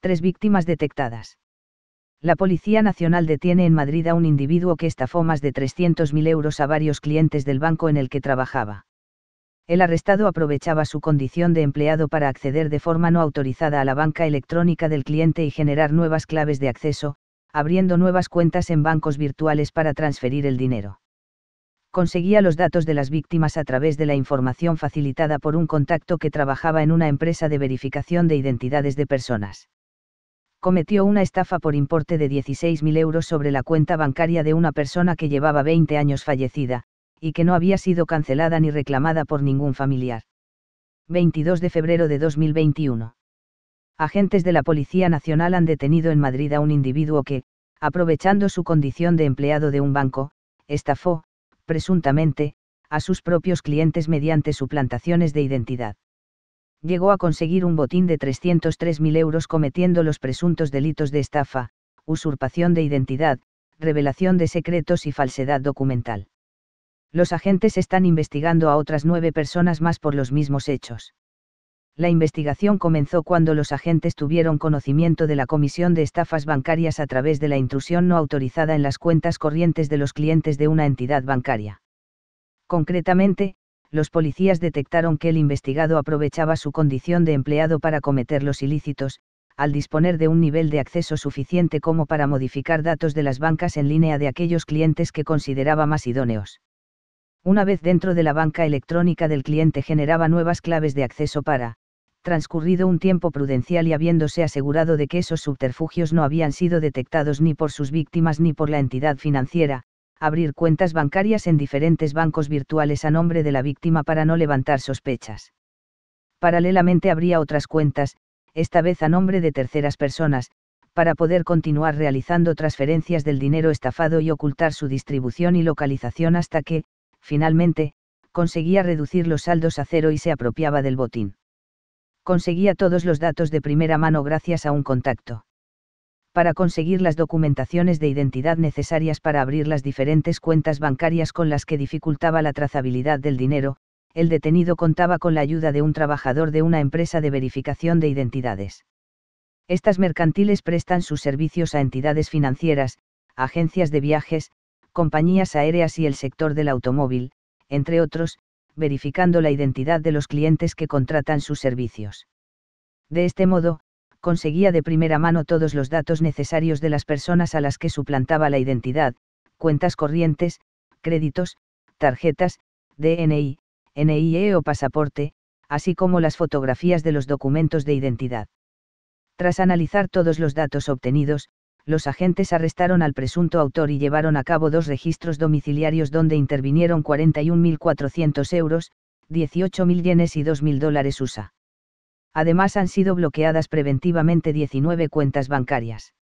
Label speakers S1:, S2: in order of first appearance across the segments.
S1: Tres víctimas detectadas. La Policía Nacional detiene en Madrid a un individuo que estafó más de 300.000 euros a varios clientes del banco en el que trabajaba. El arrestado aprovechaba su condición de empleado para acceder de forma no autorizada a la banca electrónica del cliente y generar nuevas claves de acceso, abriendo nuevas cuentas en bancos virtuales para transferir el dinero conseguía los datos de las víctimas a través de la información facilitada por un contacto que trabajaba en una empresa de verificación de identidades de personas cometió una estafa por importe de 16.000 euros sobre la cuenta bancaria de una persona que llevaba 20 años fallecida, y que no había sido cancelada ni reclamada por ningún familiar. 22 de febrero de 2021. Agentes de la Policía Nacional han detenido en Madrid a un individuo que, aprovechando su condición de empleado de un banco, estafó, presuntamente, a sus propios clientes mediante suplantaciones de identidad llegó a conseguir un botín de 303.000 euros cometiendo los presuntos delitos de estafa, usurpación de identidad, revelación de secretos y falsedad documental. Los agentes están investigando a otras nueve personas más por los mismos hechos. La investigación comenzó cuando los agentes tuvieron conocimiento de la comisión de estafas bancarias a través de la intrusión no autorizada en las cuentas corrientes de los clientes de una entidad bancaria. Concretamente, los policías detectaron que el investigado aprovechaba su condición de empleado para cometer los ilícitos, al disponer de un nivel de acceso suficiente como para modificar datos de las bancas en línea de aquellos clientes que consideraba más idóneos. Una vez dentro de la banca electrónica del cliente generaba nuevas claves de acceso para, transcurrido un tiempo prudencial y habiéndose asegurado de que esos subterfugios no habían sido detectados ni por sus víctimas ni por la entidad financiera, abrir cuentas bancarias en diferentes bancos virtuales a nombre de la víctima para no levantar sospechas. Paralelamente habría otras cuentas, esta vez a nombre de terceras personas, para poder continuar realizando transferencias del dinero estafado y ocultar su distribución y localización hasta que, finalmente, conseguía reducir los saldos a cero y se apropiaba del botín. Conseguía todos los datos de primera mano gracias a un contacto para conseguir las documentaciones de identidad necesarias para abrir las diferentes cuentas bancarias con las que dificultaba la trazabilidad del dinero, el detenido contaba con la ayuda de un trabajador de una empresa de verificación de identidades. Estas mercantiles prestan sus servicios a entidades financieras, agencias de viajes, compañías aéreas y el sector del automóvil, entre otros, verificando la identidad de los clientes que contratan sus servicios. De este modo, conseguía de primera mano todos los datos necesarios de las personas a las que suplantaba la identidad, cuentas corrientes, créditos, tarjetas, DNI, NIE o pasaporte, así como las fotografías de los documentos de identidad. Tras analizar todos los datos obtenidos, los agentes arrestaron al presunto autor y llevaron a cabo dos registros domiciliarios donde intervinieron 41.400 euros, 18.000 yenes y 2.000 dólares USA. Además han sido bloqueadas preventivamente 19 cuentas bancarias.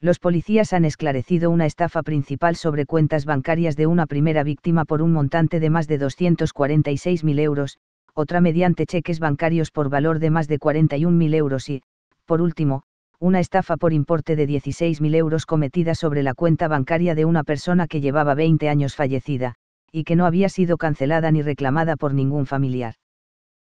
S1: Los policías han esclarecido una estafa principal sobre cuentas bancarias de una primera víctima por un montante de más de 246.000 euros, otra mediante cheques bancarios por valor de más de 41.000 euros y, por último, una estafa por importe de 16.000 euros cometida sobre la cuenta bancaria de una persona que llevaba 20 años fallecida, y que no había sido cancelada ni reclamada por ningún familiar.